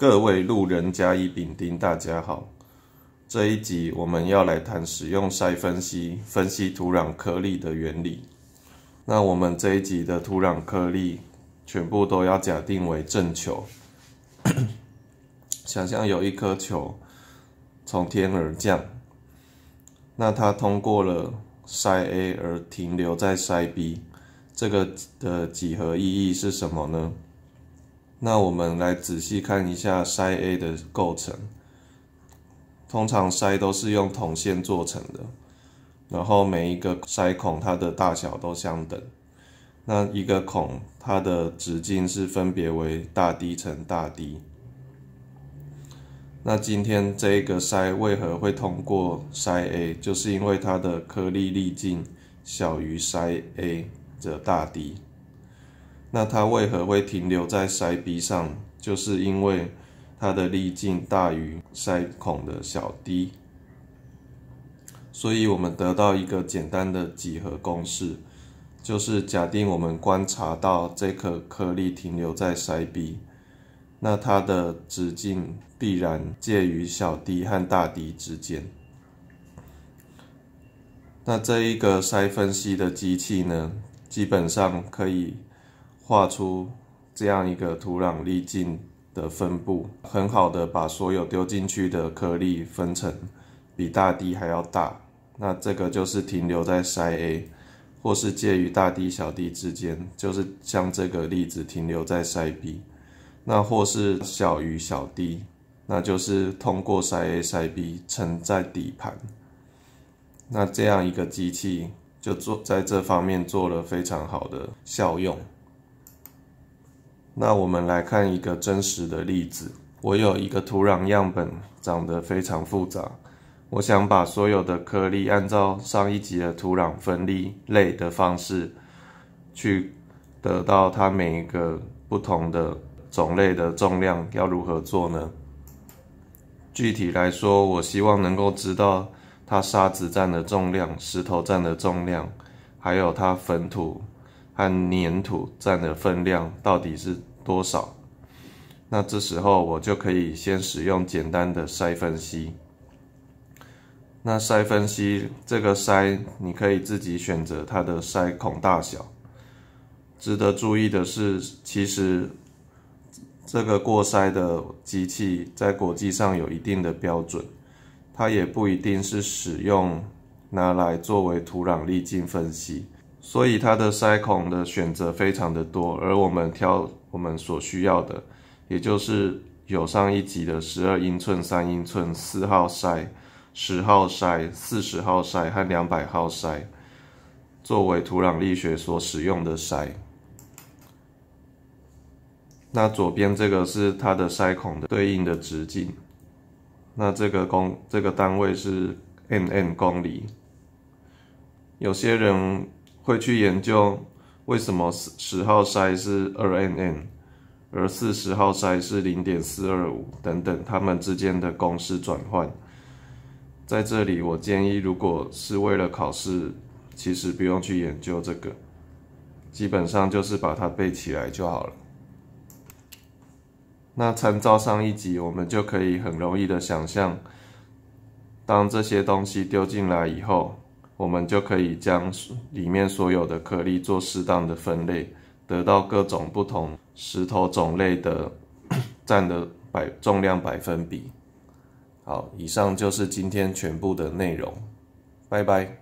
各位路人甲乙丙丁，大家好。这一集我们要来谈使用筛分析分析土壤颗粒的原理。那我们这一集的土壤颗粒全部都要假定为正球。想象有一颗球从天而降，那它通过了筛 A 而停留在筛 B，这个的几何意义是什么呢？那我们来仔细看一下筛 A 的构成。通常筛都是用铜线做成的，然后每一个筛孔它的大小都相等。那一个孔它的直径是分别为大 D 乘大 D。那今天这一个筛为何会通过筛 A？就是因为它的颗粒粒径小于筛 A 的大 D。那它为何会停留在筛壁上？就是因为它的粒径大于筛孔的小滴，所以我们得到一个简单的几何公式，就是假定我们观察到这颗颗粒停留在筛壁，那它的直径必然介于小滴和大滴之间。那这一个筛分析的机器呢，基本上可以。画出这样一个土壤粒径的分布，很好的把所有丢进去的颗粒分成比大 d 还要大，那这个就是停留在筛 A，或是介于大滴小滴之间，就是像这个粒子停留在筛 B，那或是小于小滴，那就是通过筛 A、筛 B 沉在底盘。那这样一个机器就做在这方面做了非常好的效用。那我们来看一个真实的例子。我有一个土壤样本，长得非常复杂。我想把所有的颗粒按照上一集的土壤分类类的方式去得到它每一个不同的种类的重量，要如何做呢？具体来说，我希望能够知道它沙子占的重量、石头占的重量，还有它粉土。粘土占的分量到底是多少？那这时候我就可以先使用简单的筛分析。那筛分析这个筛，你可以自己选择它的筛孔大小。值得注意的是，其实这个过筛的机器在国际上有一定的标准，它也不一定是使用拿来作为土壤粒径分析。所以它的筛孔的选择非常的多，而我们挑我们所需要的，也就是有上一级的十二英寸、三英寸、四号筛、十号筛、四十号筛和两百号筛，作为土壤力学所使用的筛。那左边这个是它的筛孔的对应的直径，那这个公这个单位是 mm 公里。有些人。会去研究为什么十十号筛是二 n n，而四十号筛是零点四二五等等，它们之间的公式转换。在这里，我建议如果是为了考试，其实不用去研究这个，基本上就是把它背起来就好了。那参照上一集，我们就可以很容易的想象，当这些东西丢进来以后。我们就可以将里面所有的颗粒做适当的分类，得到各种不同石头种类的 占的百重量百分比。好，以上就是今天全部的内容。拜拜。